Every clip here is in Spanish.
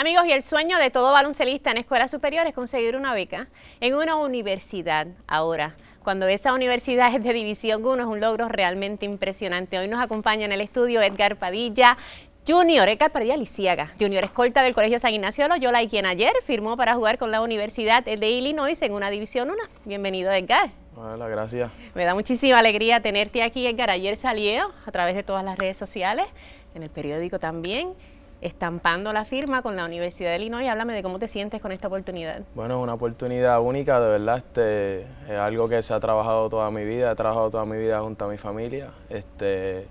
Amigos, y el sueño de todo baloncelista en escuela superior es conseguir una beca en una universidad ahora. Cuando esa universidad es de División 1 es un logro realmente impresionante. Hoy nos acompaña en el estudio Edgar Padilla, Junior, Edgar Padilla Lisiaga, Junior escolta del Colegio San Ignacio Loyola y quien ayer firmó para jugar con la Universidad de Illinois en una División 1. Bienvenido Edgar. Hola, gracias. Me da muchísima alegría tenerte aquí Edgar. Ayer salió a través de todas las redes sociales, en el periódico también estampando la firma con la Universidad de Illinois. Háblame de cómo te sientes con esta oportunidad. Bueno, es una oportunidad única, de verdad. Este, es algo que se ha trabajado toda mi vida, he trabajado toda mi vida junto a mi familia. Este,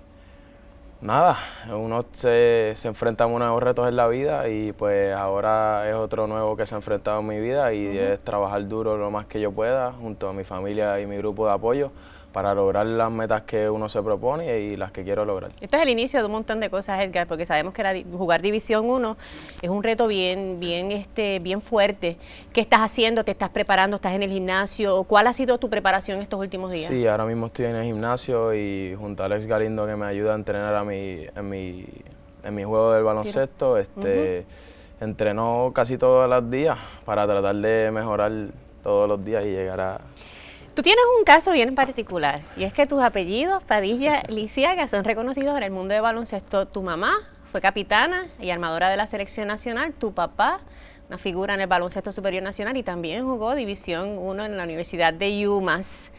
nada, uno se, se enfrenta a unos retos en la vida y pues ahora es otro nuevo que se ha enfrentado en mi vida y es trabajar duro lo más que yo pueda junto a mi familia y mi grupo de apoyo para lograr las metas que uno se propone y las que quiero lograr. Esto es el inicio de un montón de cosas, Edgar, porque sabemos que jugar División 1 es un reto bien, bien, este, bien fuerte. ¿Qué estás haciendo? ¿Te estás preparando? ¿Estás en el gimnasio? ¿Cuál ha sido tu preparación estos últimos días? Sí, ahora mismo estoy en el gimnasio y junto a Alex Galindo que me ayuda a entrenar a mi, en, mi, en mi juego del baloncesto, este, casi todos los días para tratar de mejorar todos los días y llegar a, Tú tienes un caso bien particular y es que tus apellidos, Padilla Lisiaga, son reconocidos en el mundo de baloncesto. Tu mamá fue capitana y armadora de la selección nacional, tu papá una figura en el baloncesto superior nacional y también jugó División 1 en la Universidad de Yumas.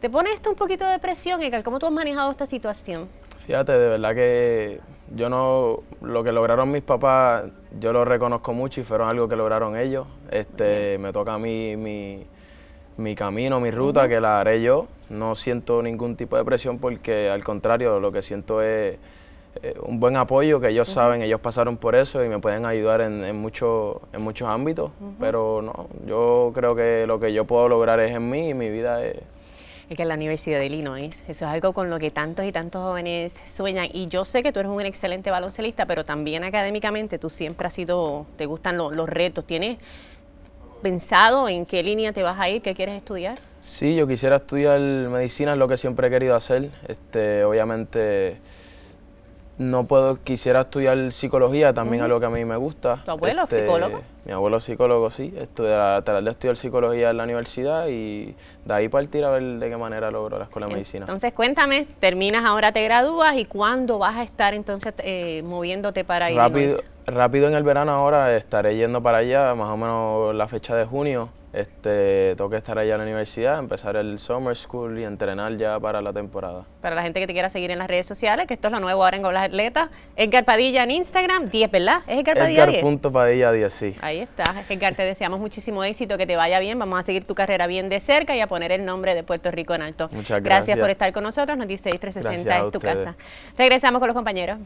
¿Te pone esto un poquito de presión, Edgar? ¿Cómo tú has manejado esta situación? Fíjate, de verdad que yo no, lo que lograron mis papás, yo lo reconozco mucho y fueron algo que lograron ellos. Este, me toca a mí mi, mi camino, mi ruta, que la haré yo. No siento ningún tipo de presión porque al contrario, lo que siento es eh, un buen apoyo, que ellos saben, ellos pasaron por eso y me pueden ayudar en, en muchos ámbitos. Pero no, yo creo que lo que yo puedo lograr es en mí y mi vida es... Es que en la Universidad de Illinois, eso es algo con lo que tantos y tantos jóvenes sueñan. Y yo sé que tú eres un excelente baloncelista, pero también académicamente tú siempre has sido, te gustan los retos, tienes pensado en qué línea te vas a ir, qué quieres estudiar? Sí, yo quisiera estudiar medicina, es lo que siempre he querido hacer. Este, obviamente no puedo, quisiera estudiar psicología, también es lo que a mí me gusta. ¿Tu abuelo este, psicólogo? Mi abuelo psicólogo, sí. Estudiar, tratar de estudiar psicología en la universidad y de ahí partir a ver de qué manera logro la escuela de medicina. Entonces cuéntame, terminas ahora, te gradúas y cuándo vas a estar entonces eh, moviéndote para ir Rápido, rápido en el verano ahora estaré yendo para allá, más o menos la fecha de junio. Este, tengo estar allá en la universidad, empezar el summer school y entrenar ya para la temporada. Para la gente que te quiera seguir en las redes sociales, que esto es lo nuevo ahora en Goblas Atletas, Edgar Padilla en Instagram, 10, ¿verdad? ¿Es Edgar Padilla 10? sí. Ahí está, Edgar, te deseamos muchísimo éxito, que te vaya bien, vamos a seguir tu carrera bien de cerca y a poner el nombre de Puerto Rico en alto. Muchas gracias. Gracias por estar con nosotros, Nos Noticias 360 en tu casa. Regresamos con los compañeros.